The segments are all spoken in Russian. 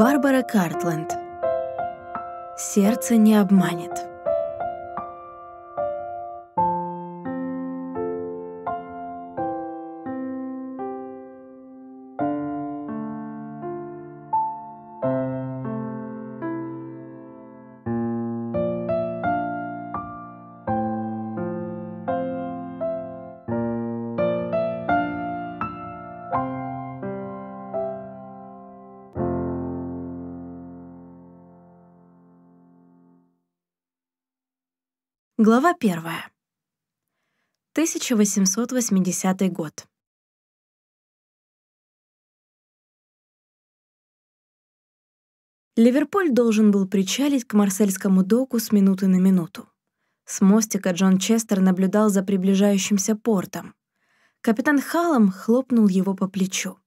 Барбара Картланд. Сердце не обманет. Глава 1. 1880 год. Ливерпуль должен был причалить к марсельскому доку с минуты на минуту. С мостика Джон Честер наблюдал за приближающимся портом. Капитан Халлом хлопнул его по плечу.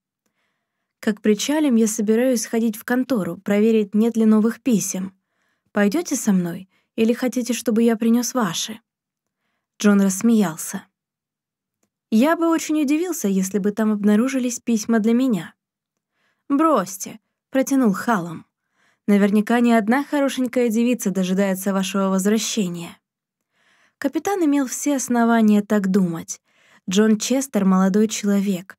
«Как причалим, я собираюсь сходить в контору, проверить, нет ли новых писем. Пойдете со мной? Или хотите, чтобы я принес ваши?» Джон рассмеялся. «Я бы очень удивился, если бы там обнаружились письма для меня». «Бросьте», — протянул Халом. «Наверняка ни одна хорошенькая девица дожидается вашего возвращения». Капитан имел все основания так думать. Джон Честер — молодой человек.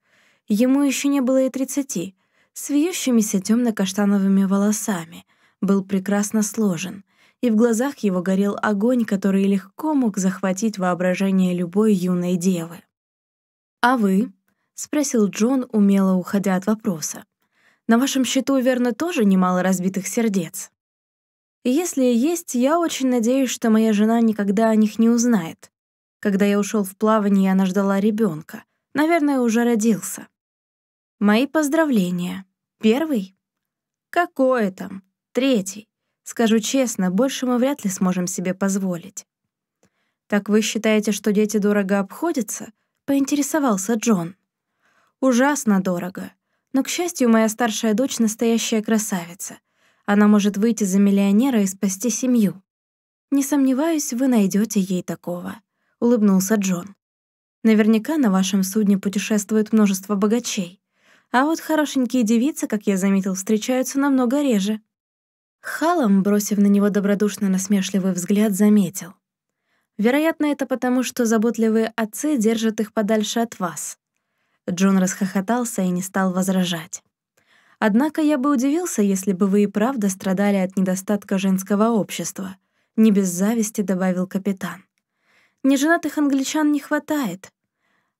Ему еще не было и тридцати, с вьющимися темно-каштановыми волосами, был прекрасно сложен — и в глазах его горел огонь, который легко мог захватить воображение любой юной девы. «А вы?» — спросил Джон, умело уходя от вопроса. «На вашем счету, верно, тоже немало разбитых сердец?» «Если есть, я очень надеюсь, что моя жена никогда о них не узнает. Когда я ушел в плавание, она ждала ребенка. Наверное, уже родился. Мои поздравления. Первый? Какое там? Третий. Скажу честно, больше мы вряд ли сможем себе позволить. «Так вы считаете, что дети дорого обходятся?» — поинтересовался Джон. «Ужасно дорого. Но, к счастью, моя старшая дочь — настоящая красавица. Она может выйти за миллионера и спасти семью. Не сомневаюсь, вы найдете ей такого», — улыбнулся Джон. «Наверняка на вашем судне путешествует множество богачей. А вот хорошенькие девицы, как я заметил, встречаются намного реже». Халом, бросив на него добродушно насмешливый взгляд, заметил. «Вероятно, это потому, что заботливые отцы держат их подальше от вас». Джон расхохотался и не стал возражать. «Однако я бы удивился, если бы вы и правда страдали от недостатка женского общества», — не без зависти добавил капитан. «Неженатых англичан не хватает,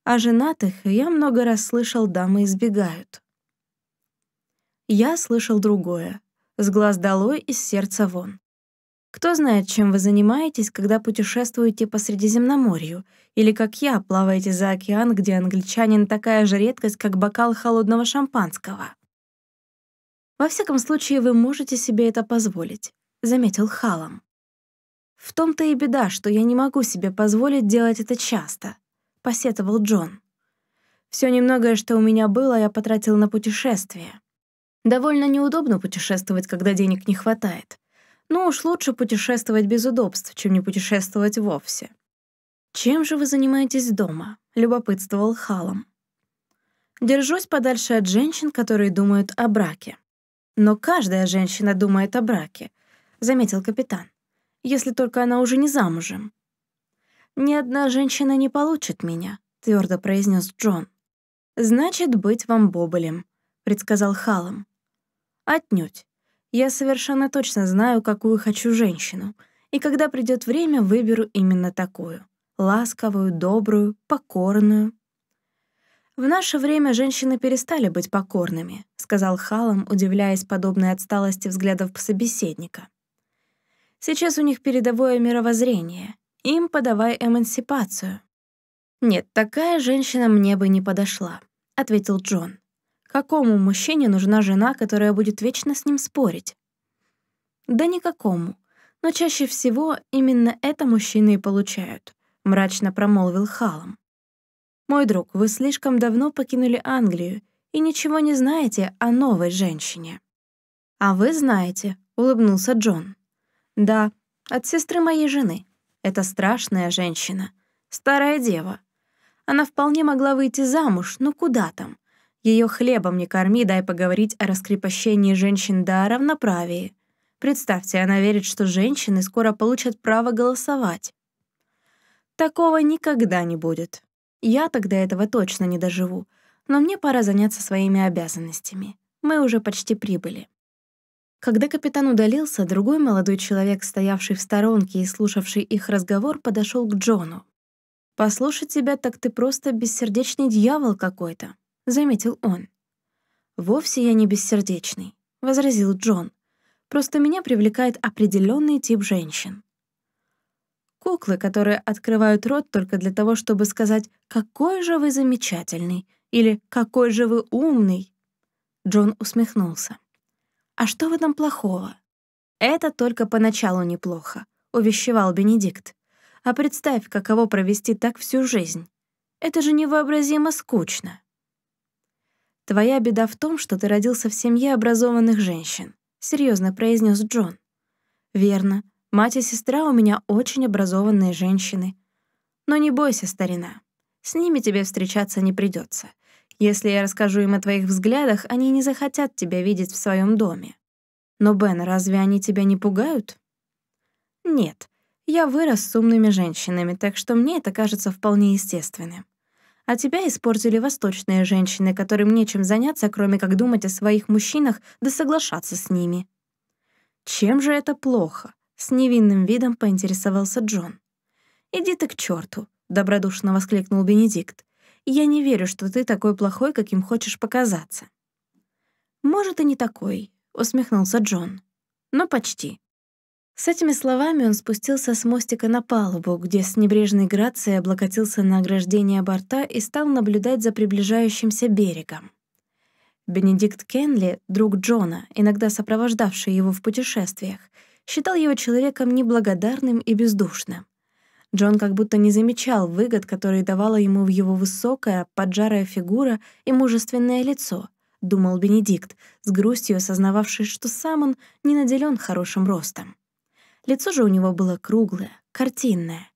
а женатых, я много раз слышал, дамы избегают». Я слышал другое — с глаз долой, из сердца вон. Кто знает, чем вы занимаетесь, когда путешествуете по Средиземноморью, или, как я, плаваете за океан, где англичанин такая же редкость, как бокал холодного шампанского. Во всяком случае, вы можете себе это позволить, заметил Халам. В том-то и беда, что я не могу себе позволить делать это часто, посетовал Джон. Все немногое, что у меня было, я потратил на путешествие. Довольно неудобно путешествовать, когда денег не хватает. Но уж лучше путешествовать без удобств, чем не путешествовать вовсе. «Чем же вы занимаетесь дома?» — любопытствовал Халом. «Держусь подальше от женщин, которые думают о браке». «Но каждая женщина думает о браке», — заметил капитан. «Если только она уже не замужем». «Ни одна женщина не получит меня», — твердо произнес Джон. «Значит, быть вам боболем», — предсказал Халом. Отнюдь. Я совершенно точно знаю, какую хочу женщину, и когда придет время, выберу именно такую. Ласковую, добрую, покорную. «В наше время женщины перестали быть покорными», — сказал Халам, удивляясь подобной отсталости взглядов собеседника. «Сейчас у них передовое мировоззрение. Им подавай эмансипацию». «Нет, такая женщина мне бы не подошла», — ответил Джон. Какому мужчине нужна жена, которая будет вечно с ним спорить? Да никакому. Но чаще всего именно это мужчины и получают, мрачно промолвил Халам. Мой друг, вы слишком давно покинули Англию и ничего не знаете о новой женщине. А вы знаете, улыбнулся Джон. Да, от сестры моей жены. Это страшная женщина, старая дева. Она вполне могла выйти замуж, но куда там? Ее хлебом не корми, дай поговорить о раскрепощении женщин до равноправии. Представьте, она верит, что женщины скоро получат право голосовать. Такого никогда не будет. Я тогда этого точно не доживу, но мне пора заняться своими обязанностями. Мы уже почти прибыли. Когда капитан удалился, другой молодой человек, стоявший в сторонке и слушавший их разговор, подошел к Джону. «Послушать тебя, так ты просто бессердечный дьявол какой-то. — заметил он. «Вовсе я не бессердечный», — возразил Джон. «Просто меня привлекает определенный тип женщин». Куклы, которые открывают рот только для того, чтобы сказать «Какой же вы замечательный!» или «Какой же вы умный!» Джон усмехнулся. «А что в этом плохого?» «Это только поначалу неплохо», — увещевал Бенедикт. «А представь, каково провести так всю жизнь. Это же невообразимо скучно». «Твоя беда в том, что ты родился в семье образованных женщин», — серьезно произнес Джон. «Верно. Мать и сестра у меня очень образованные женщины. Но не бойся, старина. С ними тебе встречаться не придется. Если я расскажу им о твоих взглядах, они не захотят тебя видеть в своем доме. Но, Бен, разве они тебя не пугают?» «Нет. Я вырос с умными женщинами, так что мне это кажется вполне естественным. А тебя испортили восточные женщины, которым нечем заняться, кроме как думать о своих мужчинах да соглашаться с ними. Чем же это плохо? С невинным видом поинтересовался Джон. «Иди ты к черту, добродушно воскликнул Бенедикт. «Я не верю, что ты такой плохой, каким хочешь показаться». «Может, и не такой», — усмехнулся Джон. «Но почти. С этими словами он спустился с мостика на палубу, где с небрежной грацией облокотился на ограждение борта и стал наблюдать за приближающимся берегом. Бенедикт Кенли, друг Джона, иногда сопровождавший его в путешествиях, считал его человеком неблагодарным и бездушным. Джон как будто не замечал выгод, которые давала ему в его высокая, поджарая фигура и мужественное лицо, думал Бенедикт, с грустью осознававший, что сам он не наделен хорошим ростом. Лицо же у него было круглое, картинное.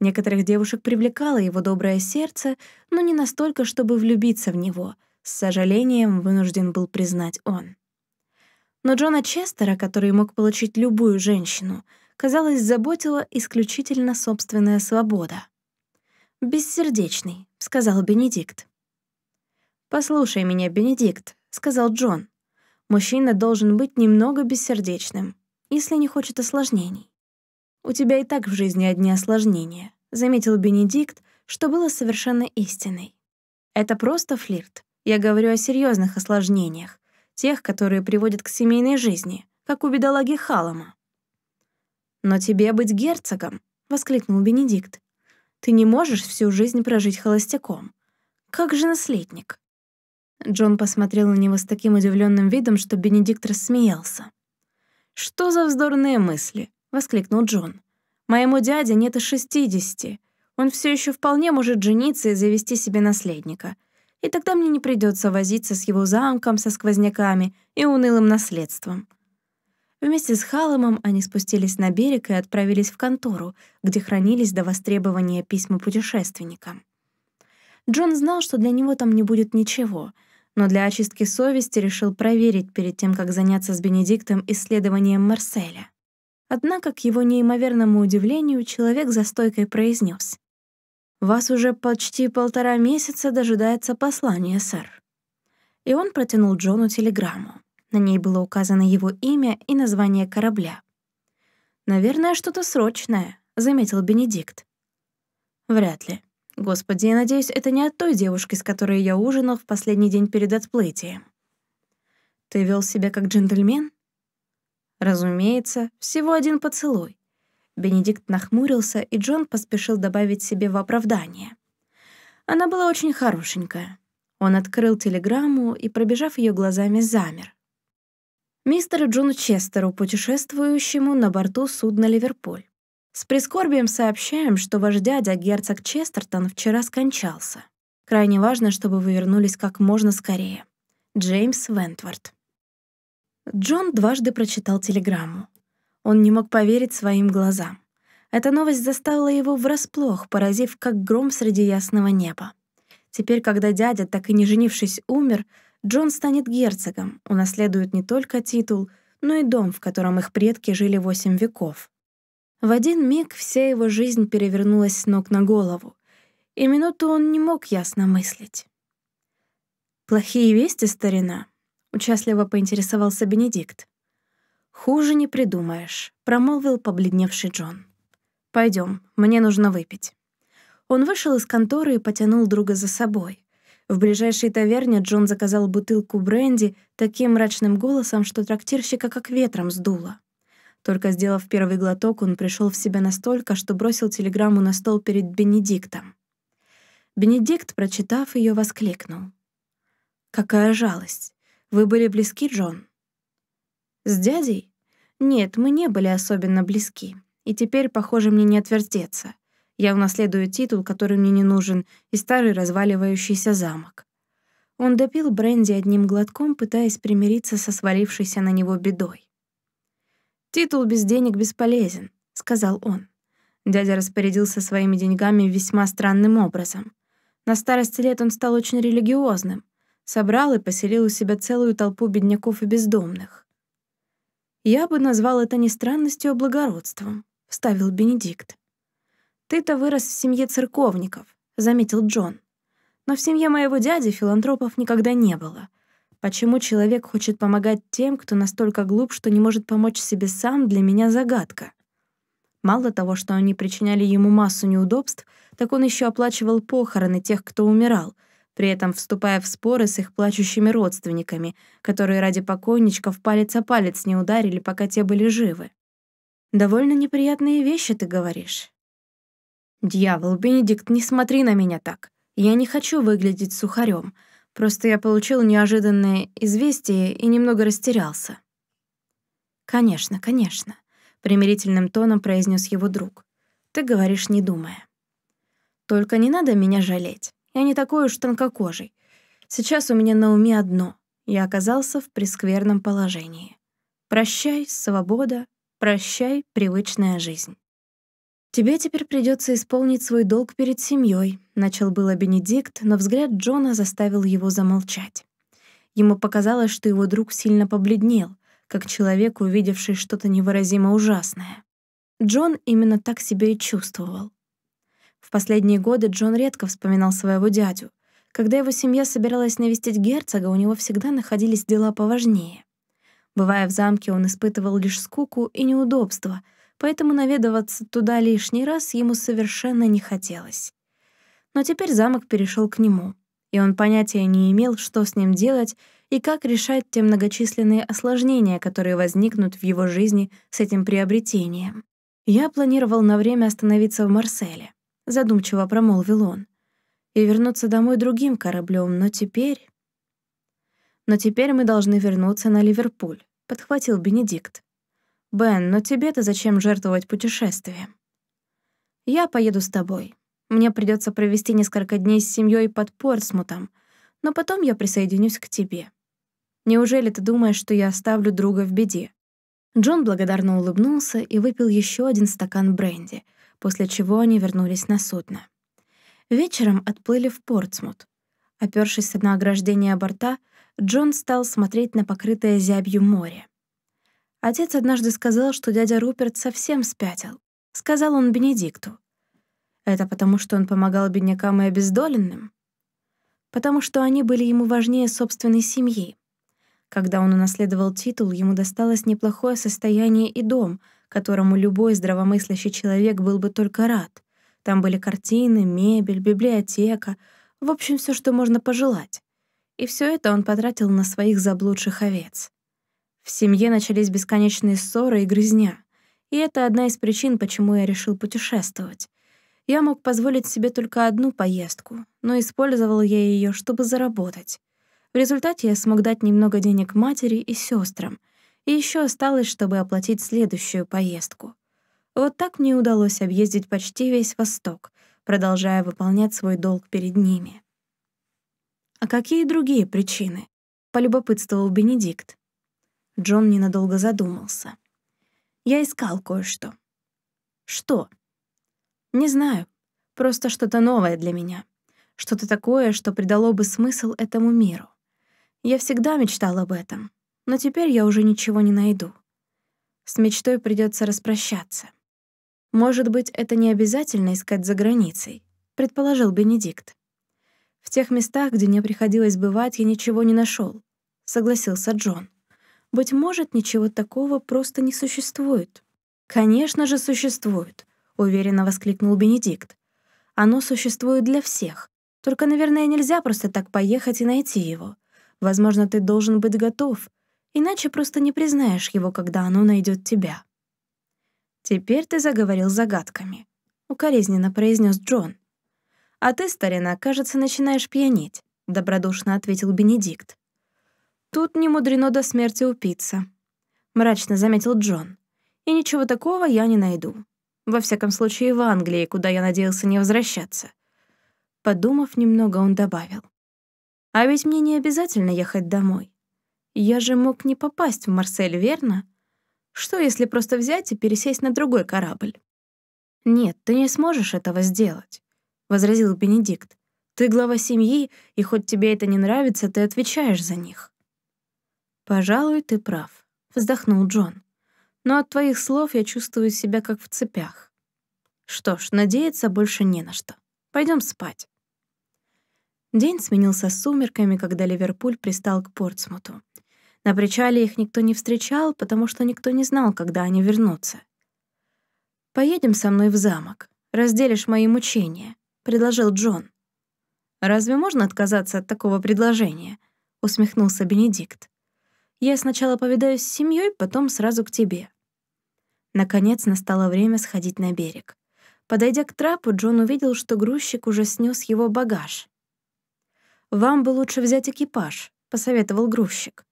Некоторых девушек привлекало его доброе сердце, но не настолько, чтобы влюбиться в него, с сожалением вынужден был признать он. Но Джона Честера, который мог получить любую женщину, казалось, заботила исключительно собственная свобода. «Бессердечный», — сказал Бенедикт. «Послушай меня, Бенедикт», — сказал Джон. «Мужчина должен быть немного бессердечным если не хочет осложнений. «У тебя и так в жизни одни осложнения», — заметил Бенедикт, что было совершенно истиной. «Это просто флирт. Я говорю о серьезных осложнениях, тех, которые приводят к семейной жизни, как у бедолаги Халама». «Но тебе быть герцогом», — воскликнул Бенедикт. «Ты не можешь всю жизнь прожить холостяком. Как же наследник?» Джон посмотрел на него с таким удивленным видом, что Бенедикт рассмеялся. «Что за вздорные мысли?» — воскликнул Джон. «Моему дяде нет и шестидесяти. Он все еще вполне может жениться и завести себе наследника. И тогда мне не придется возиться с его замком, со сквозняками и унылым наследством». Вместе с Халломом они спустились на берег и отправились в контору, где хранились до востребования письма путешественника. Джон знал, что для него там не будет ничего — но для очистки совести решил проверить перед тем, как заняться с Бенедиктом исследованием Марселя. Однако, к его неимоверному удивлению, человек за стойкой произнес: «Вас уже почти полтора месяца дожидается послание, сэр». И он протянул Джону телеграмму. На ней было указано его имя и название корабля. «Наверное, что-то срочное», — заметил Бенедикт. «Вряд ли», Господи, я надеюсь, это не от той девушки, с которой я ужинал в последний день перед отплытием. Ты вел себя как джентльмен? Разумеется, всего один поцелуй. Бенедикт нахмурился, и Джон поспешил добавить себе в оправдание. Она была очень хорошенькая. Он открыл телеграмму и, пробежав ее глазами, замер. Мистеру Джону Честеру, путешествующему на борту судна «Ливерпуль». С прискорбием сообщаем, что ваш дядя, герцог Честертон, вчера скончался. Крайне важно, чтобы вы вернулись как можно скорее. Джеймс Вентвард. Джон дважды прочитал телеграмму. Он не мог поверить своим глазам. Эта новость заставила его врасплох, поразив как гром среди ясного неба. Теперь, когда дядя, так и не женившись, умер, Джон станет герцогом, унаследует не только титул, но и дом, в котором их предки жили восемь веков. В один миг вся его жизнь перевернулась с ног на голову, и минуту он не мог ясно мыслить. «Плохие вести, старина?» — участливо поинтересовался Бенедикт. «Хуже не придумаешь», — промолвил побледневший Джон. Пойдем, мне нужно выпить». Он вышел из конторы и потянул друга за собой. В ближайшей таверне Джон заказал бутылку бренди таким мрачным голосом, что трактирщика как ветром сдуло. Только сделав первый глоток, он пришел в себя настолько, что бросил телеграмму на стол перед Бенедиктом. Бенедикт, прочитав ее, воскликнул. «Какая жалость! Вы были близки, Джон?» «С дядей? Нет, мы не были особенно близки. И теперь, похоже, мне не отвертеться. Я унаследую титул, который мне не нужен, и старый разваливающийся замок». Он допил бренди одним глотком, пытаясь примириться со свалившейся на него бедой. «Титул без денег бесполезен», — сказал он. Дядя распорядился своими деньгами весьма странным образом. На старости лет он стал очень религиозным. Собрал и поселил у себя целую толпу бедняков и бездомных. «Я бы назвал это не странностью, а благородством», — вставил Бенедикт. «Ты-то вырос в семье церковников», — заметил Джон. «Но в семье моего дяди филантропов никогда не было. Почему человек хочет помогать тем, кто настолько глуп, что не может помочь себе сам, для меня загадка. Мало того, что они причиняли ему массу неудобств, так он еще оплачивал похороны тех, кто умирал, при этом вступая в споры с их плачущими родственниками, которые ради покойничков палец о палец не ударили, пока те были живы. «Довольно неприятные вещи, ты говоришь». «Дьявол, Бенедикт, не смотри на меня так. Я не хочу выглядеть сухарем. Просто я получил неожиданное известие и немного растерялся. «Конечно, конечно», — примирительным тоном произнес его друг. «Ты говоришь, не думая». «Только не надо меня жалеть. Я не такой уж тонкокожий. Сейчас у меня на уме одно. Я оказался в прескверном положении. Прощай, свобода, прощай, привычная жизнь». «Тебе теперь придется исполнить свой долг перед семьей», — начал было Бенедикт, но взгляд Джона заставил его замолчать. Ему показалось, что его друг сильно побледнел, как человек, увидевший что-то невыразимо ужасное. Джон именно так себя и чувствовал. В последние годы Джон редко вспоминал своего дядю. Когда его семья собиралась навестить герцога, у него всегда находились дела поважнее. Бывая в замке, он испытывал лишь скуку и неудобства — поэтому наведываться туда лишний раз ему совершенно не хотелось. Но теперь замок перешел к нему, и он понятия не имел, что с ним делать и как решать те многочисленные осложнения, которые возникнут в его жизни с этим приобретением. «Я планировал на время остановиться в Марселе», — задумчиво промолвил он, «и вернуться домой другим кораблем, но теперь...» «Но теперь мы должны вернуться на Ливерпуль», — подхватил Бенедикт. «Бен, но тебе-то зачем жертвовать путешествием?» «Я поеду с тобой. Мне придется провести несколько дней с семьей под Портсмутом, но потом я присоединюсь к тебе. Неужели ты думаешь, что я оставлю друга в беде?» Джон благодарно улыбнулся и выпил еще один стакан бренди, после чего они вернулись на судно. Вечером отплыли в Портсмут. Опёршись на ограждение борта, Джон стал смотреть на покрытое зябью море. Отец однажды сказал, что дядя Руперт совсем спятил. Сказал он Бенедикту. Это потому, что он помогал беднякам и обездоленным? Потому что они были ему важнее собственной семьи. Когда он унаследовал титул, ему досталось неплохое состояние и дом, которому любой здравомыслящий человек был бы только рад. Там были картины, мебель, библиотека, в общем, все, что можно пожелать. И все это он потратил на своих заблудших овец. В семье начались бесконечные ссоры и грызня. И это одна из причин, почему я решил путешествовать. Я мог позволить себе только одну поездку, но использовал я ее, чтобы заработать. В результате я смог дать немного денег матери и сестрам, и еще осталось, чтобы оплатить следующую поездку. Вот так мне удалось объездить почти весь Восток, продолжая выполнять свой долг перед ними. «А какие другие причины?» — полюбопытствовал Бенедикт. Джон ненадолго задумался. «Я искал кое-что». «Что?» «Не знаю. Просто что-то новое для меня. Что-то такое, что придало бы смысл этому миру. Я всегда мечтал об этом, но теперь я уже ничего не найду. С мечтой придется распрощаться. Может быть, это не обязательно искать за границей, предположил Бенедикт. В тех местах, где мне приходилось бывать, я ничего не нашел, согласился Джон. Быть может, ничего такого просто не существует. «Конечно же существует», — уверенно воскликнул Бенедикт. «Оно существует для всех. Только, наверное, нельзя просто так поехать и найти его. Возможно, ты должен быть готов, иначе просто не признаешь его, когда оно найдет тебя». «Теперь ты заговорил загадками», — укоризненно произнес Джон. «А ты, старина, кажется, начинаешь пьянить», — добродушно ответил Бенедикт. «Тут не мудрено до смерти упиться», — мрачно заметил Джон. «И ничего такого я не найду. Во всяком случае, в Англии, куда я надеялся не возвращаться». Подумав немного, он добавил. «А ведь мне не обязательно ехать домой. Я же мог не попасть в Марсель, верно? Что, если просто взять и пересесть на другой корабль?» «Нет, ты не сможешь этого сделать», — возразил Бенедикт. «Ты глава семьи, и хоть тебе это не нравится, ты отвечаешь за них». «Пожалуй, ты прав», — вздохнул Джон. «Но от твоих слов я чувствую себя как в цепях. Что ж, надеяться больше не на что. Пойдем спать». День сменился сумерками, когда Ливерпуль пристал к Портсмуту. На причале их никто не встречал, потому что никто не знал, когда они вернутся. «Поедем со мной в замок. Разделишь мои мучения», — предложил Джон. «Разве можно отказаться от такого предложения?» — усмехнулся Бенедикт. Я сначала повидаюсь с семьей, потом сразу к тебе». Наконец настало время сходить на берег. Подойдя к трапу, Джон увидел, что грузчик уже снес его багаж. «Вам бы лучше взять экипаж», — посоветовал грузчик.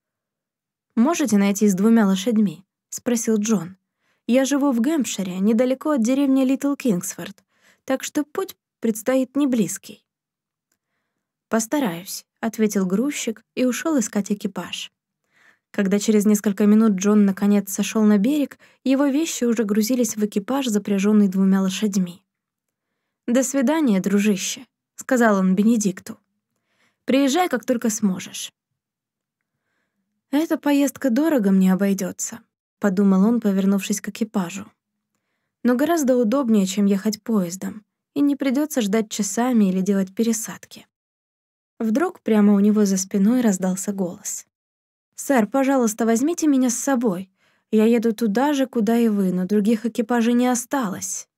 «Можете найти с двумя лошадьми?» — спросил Джон. «Я живу в Гэмпшире, недалеко от деревни Литл Кингсфорд, так что путь предстоит не близкий». «Постараюсь», — ответил грузчик и ушел искать экипаж. Когда через несколько минут Джон наконец сошел на берег, его вещи уже грузились в экипаж, запряженный двумя лошадьми. «До свидания, дружище», — сказал он Бенедикту. «Приезжай, как только сможешь». «Эта поездка дорого мне обойдется, подумал он, повернувшись к экипажу. «Но гораздо удобнее, чем ехать поездом, и не придется ждать часами или делать пересадки». Вдруг прямо у него за спиной раздался голос. «Сэр, пожалуйста, возьмите меня с собой. Я еду туда же, куда и вы, но других экипажей не осталось».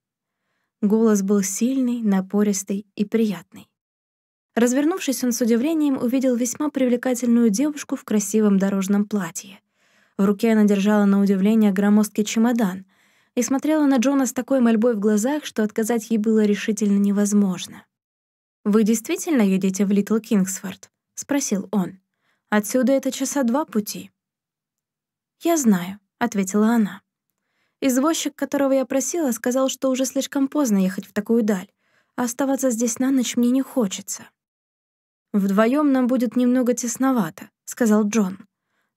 Голос был сильный, напористый и приятный. Развернувшись, он с удивлением увидел весьма привлекательную девушку в красивом дорожном платье. В руке она держала на удивление громоздкий чемодан и смотрела на Джона с такой мольбой в глазах, что отказать ей было решительно невозможно. «Вы действительно едете в Литл Кингсфорд?» — спросил он. Отсюда это часа два пути». «Я знаю», — ответила она. Извозчик, которого я просила, сказал, что уже слишком поздно ехать в такую даль, а оставаться здесь на ночь мне не хочется. «Вдвоем нам будет немного тесновато», — сказал Джон.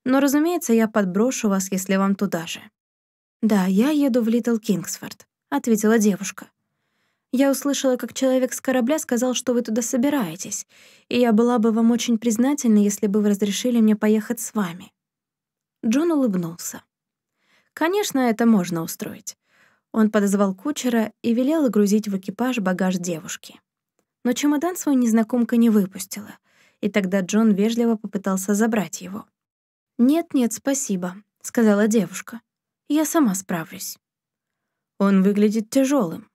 «Но, разумеется, я подброшу вас, если вам туда же». «Да, я еду в Литл Кингсфорд», — ответила девушка. Я услышала, как человек с корабля сказал, что вы туда собираетесь, и я была бы вам очень признательна, если бы вы разрешили мне поехать с вами». Джон улыбнулся. «Конечно, это можно устроить». Он подозвал кучера и велел грузить в экипаж багаж девушки. Но чемодан свой незнакомка не выпустила, и тогда Джон вежливо попытался забрать его. «Нет-нет, спасибо», — сказала девушка. «Я сама справлюсь». «Он выглядит тяжелым,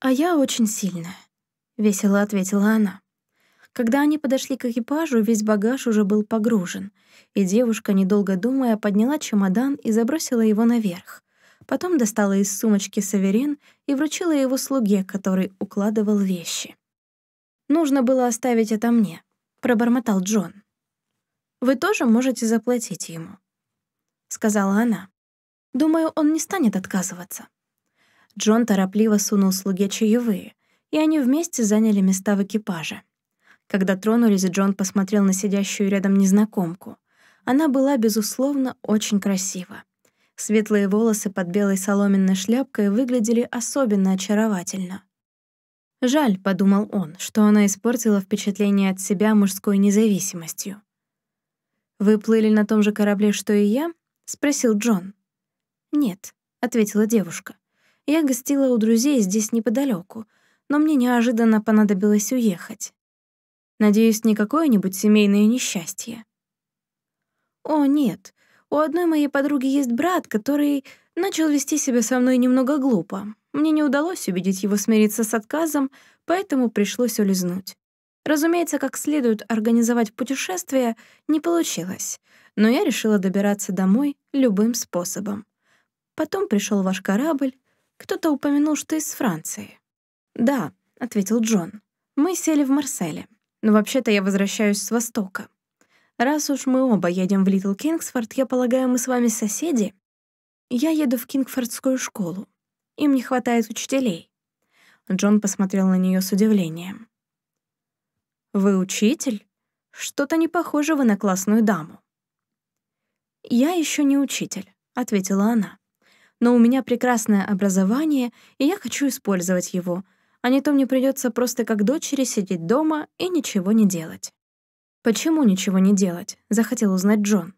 «А я очень сильная», — весело ответила она. Когда они подошли к экипажу, весь багаж уже был погружен, и девушка, недолго думая, подняла чемодан и забросила его наверх. Потом достала из сумочки саверин и вручила его слуге, который укладывал вещи. «Нужно было оставить это мне», — пробормотал Джон. «Вы тоже можете заплатить ему», — сказала она. «Думаю, он не станет отказываться». Джон торопливо сунул слуге чаевые, и они вместе заняли места в экипаже. Когда тронулись, Джон посмотрел на сидящую рядом незнакомку. Она была, безусловно, очень красива. Светлые волосы под белой соломенной шляпкой выглядели особенно очаровательно. «Жаль», — подумал он, — «что она испортила впечатление от себя мужской независимостью». «Вы плыли на том же корабле, что и я?» — спросил Джон. «Нет», — ответила девушка. Я гостила у друзей здесь неподалеку, но мне неожиданно понадобилось уехать. Надеюсь, не какое-нибудь семейное несчастье. О, нет. У одной моей подруги есть брат, который начал вести себя со мной немного глупо. Мне не удалось убедить его смириться с отказом, поэтому пришлось улизнуть. Разумеется, как следует организовать путешествие не получилось, но я решила добираться домой любым способом. Потом пришел ваш корабль, кто-то упомянул, что из Франции. «Да», — ответил Джон. «Мы сели в Марселе. Но вообще-то я возвращаюсь с Востока. Раз уж мы оба едем в Литл Кингсфорд, я полагаю, мы с вами соседи. Я еду в Кингфордскую школу. Им не хватает учителей». Джон посмотрел на нее с удивлением. «Вы учитель? Что-то не похоже вы на классную даму». «Я еще не учитель», — ответила она но у меня прекрасное образование, и я хочу использовать его. А не то мне придется просто как дочери сидеть дома и ничего не делать». «Почему ничего не делать?» — захотел узнать Джон.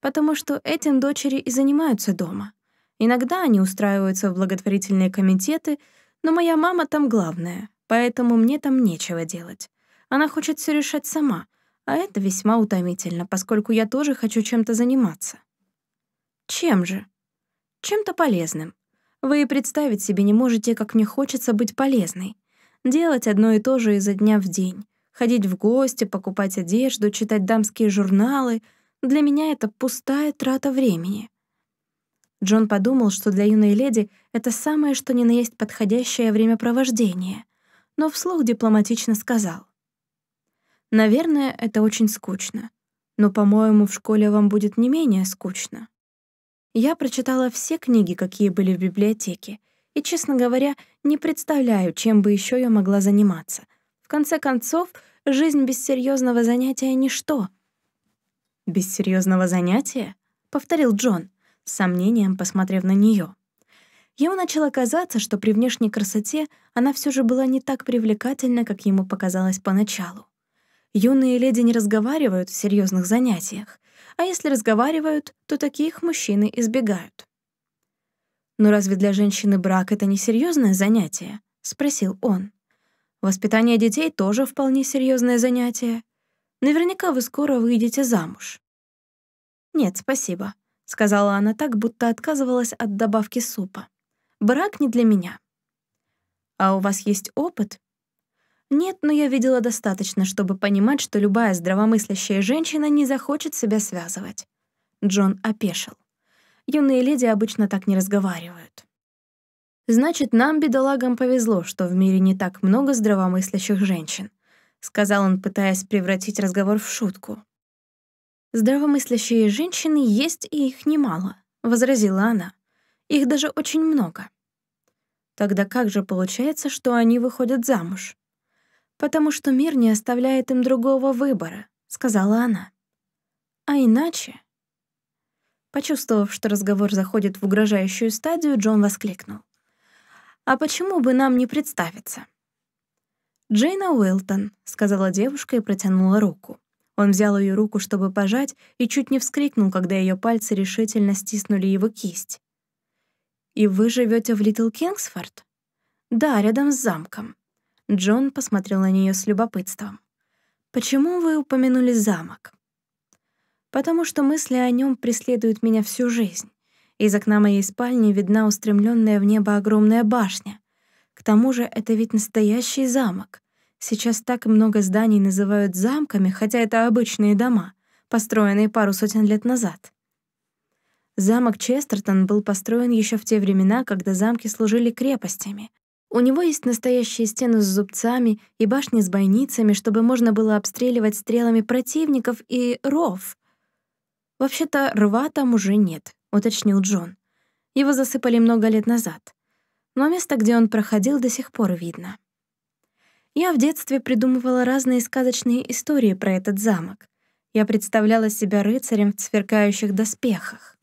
«Потому что этим дочери и занимаются дома. Иногда они устраиваются в благотворительные комитеты, но моя мама там главная, поэтому мне там нечего делать. Она хочет все решать сама, а это весьма утомительно, поскольку я тоже хочу чем-то заниматься». «Чем же?» Чем-то полезным. Вы и представить себе не можете, как мне хочется быть полезной. Делать одно и то же изо дня в день. Ходить в гости, покупать одежду, читать дамские журналы. Для меня это пустая трата времени. Джон подумал, что для юной леди это самое, что ни на есть подходящее времяпровождение, но вслух дипломатично сказал. «Наверное, это очень скучно, но, по-моему, в школе вам будет не менее скучно». Я прочитала все книги, какие были в библиотеке, и, честно говоря, не представляю, чем бы еще я могла заниматься. В конце концов, жизнь без серьезного занятия — ничто. «Без серьезного занятия?» — повторил Джон, с сомнением посмотрев на нее. Ему начало казаться, что при внешней красоте она все же была не так привлекательна, как ему показалось поначалу. Юные леди не разговаривают в серьезных занятиях, а если разговаривают, то таких мужчины избегают. «Но разве для женщины брак — это не серьезное занятие?» — спросил он. «Воспитание детей — тоже вполне серьезное занятие. Наверняка вы скоро выйдете замуж». «Нет, спасибо», — сказала она так, будто отказывалась от добавки супа. «Брак не для меня». «А у вас есть опыт?» Нет, но я видела достаточно, чтобы понимать, что любая здравомыслящая женщина не захочет себя связывать. Джон опешил. Юные леди обычно так не разговаривают. «Значит, нам, бедолагам, повезло, что в мире не так много здравомыслящих женщин», сказал он, пытаясь превратить разговор в шутку. «Здравомыслящие женщины есть, и их немало», — возразила она. «Их даже очень много». «Тогда как же получается, что они выходят замуж?» потому что мир не оставляет им другого выбора», — сказала она. «А иначе...» Почувствовав, что разговор заходит в угрожающую стадию, Джон воскликнул. «А почему бы нам не представиться?» «Джейна Уилтон», — сказала девушка и протянула руку. Он взял ее руку, чтобы пожать, и чуть не вскрикнул, когда ее пальцы решительно стиснули его кисть. «И вы живете в Литл Кингсфорд?» «Да, рядом с замком. Джон посмотрел на нее с любопытством. «Почему вы упомянули замок?» «Потому что мысли о нем преследуют меня всю жизнь. Из окна моей спальни видна устремленная в небо огромная башня. К тому же это ведь настоящий замок. Сейчас так много зданий называют замками, хотя это обычные дома, построенные пару сотен лет назад. Замок Честертон был построен еще в те времена, когда замки служили крепостями, у него есть настоящие стены с зубцами и башни с бойницами, чтобы можно было обстреливать стрелами противников и ров. «Вообще-то рва там уже нет», — уточнил Джон. Его засыпали много лет назад. Но место, где он проходил, до сих пор видно. Я в детстве придумывала разные сказочные истории про этот замок. Я представляла себя рыцарем в сверкающих доспехах.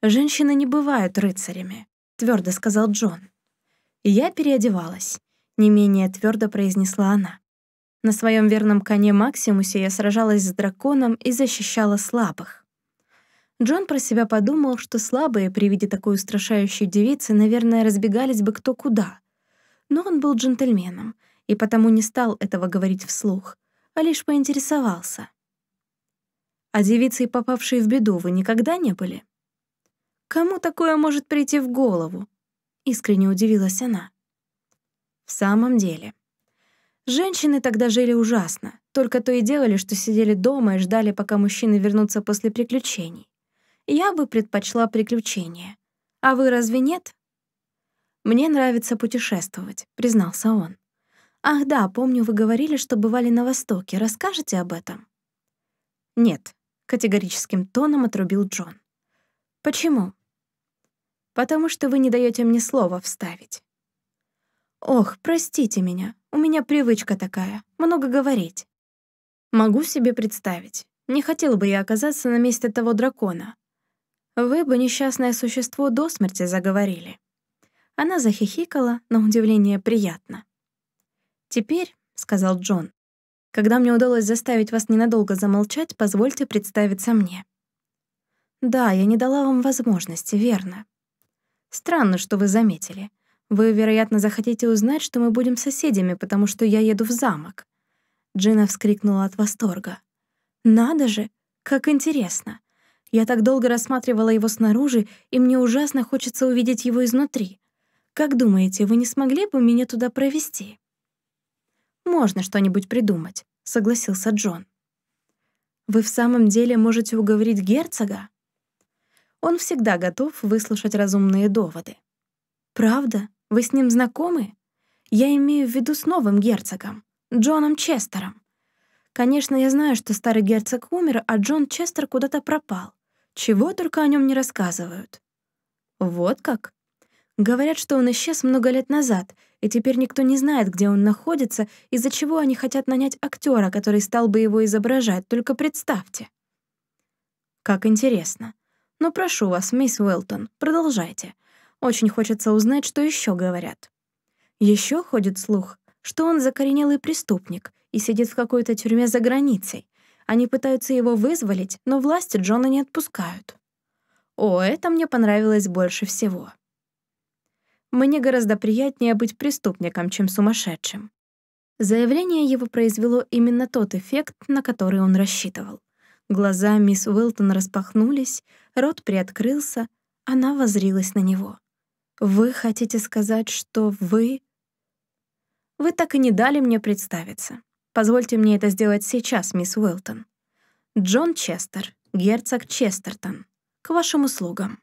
«Женщины не бывают рыцарями», — твердо сказал Джон. «Я переодевалась», — не менее твердо произнесла она. На своем верном коне Максимусе я сражалась с драконом и защищала слабых. Джон про себя подумал, что слабые при виде такой устрашающей девицы, наверное, разбегались бы кто куда. Но он был джентльменом, и потому не стал этого говорить вслух, а лишь поинтересовался. «А девицей, попавшей в беду, вы никогда не были?» «Кому такое может прийти в голову?» — искренне удивилась она. В самом деле. Женщины тогда жили ужасно, только то и делали, что сидели дома и ждали, пока мужчины вернутся после приключений. Я бы предпочла приключения. А вы разве нет? «Мне нравится путешествовать», — признался он. «Ах да, помню, вы говорили, что бывали на Востоке. Расскажете об этом?» «Нет», — категорическим тоном отрубил Джон. «Почему?» потому что вы не даете мне слова вставить. Ох, простите меня, у меня привычка такая, много говорить. Могу себе представить, не хотел бы я оказаться на месте того дракона. Вы бы несчастное существо до смерти заговорили. Она захихикала, на удивление приятно. «Теперь», — сказал Джон, — «когда мне удалось заставить вас ненадолго замолчать, позвольте представиться мне». «Да, я не дала вам возможности, верно. Странно, что вы заметили. Вы, вероятно, захотите узнать, что мы будем соседями, потому что я еду в замок». Джина вскрикнула от восторга. «Надо же! Как интересно! Я так долго рассматривала его снаружи, и мне ужасно хочется увидеть его изнутри. Как думаете, вы не смогли бы меня туда провести?» «Можно что-нибудь придумать», — согласился Джон. «Вы в самом деле можете уговорить герцога?» Он всегда готов выслушать разумные доводы. «Правда? Вы с ним знакомы?» «Я имею в виду с новым герцогом, Джоном Честером. Конечно, я знаю, что старый герцог умер, а Джон Честер куда-то пропал. Чего только о нем не рассказывают». «Вот как?» Говорят, что он исчез много лет назад, и теперь никто не знает, где он находится, из-за чего они хотят нанять актера, который стал бы его изображать, только представьте. Как интересно. Но прошу вас, мисс Уэлтон, продолжайте. Очень хочется узнать, что еще говорят. Еще ходит слух, что он закоренелый преступник и сидит в какой-то тюрьме за границей. Они пытаются его вызволить, но власти Джона не отпускают. О, это мне понравилось больше всего. Мне гораздо приятнее быть преступником, чем сумасшедшим. Заявление его произвело именно тот эффект, на который он рассчитывал. Глаза мисс Уилтон распахнулись, рот приоткрылся, она возрилась на него. «Вы хотите сказать, что вы...» «Вы так и не дали мне представиться. Позвольте мне это сделать сейчас, мисс Уилтон. Джон Честер, герцог Честертон. К вашим услугам».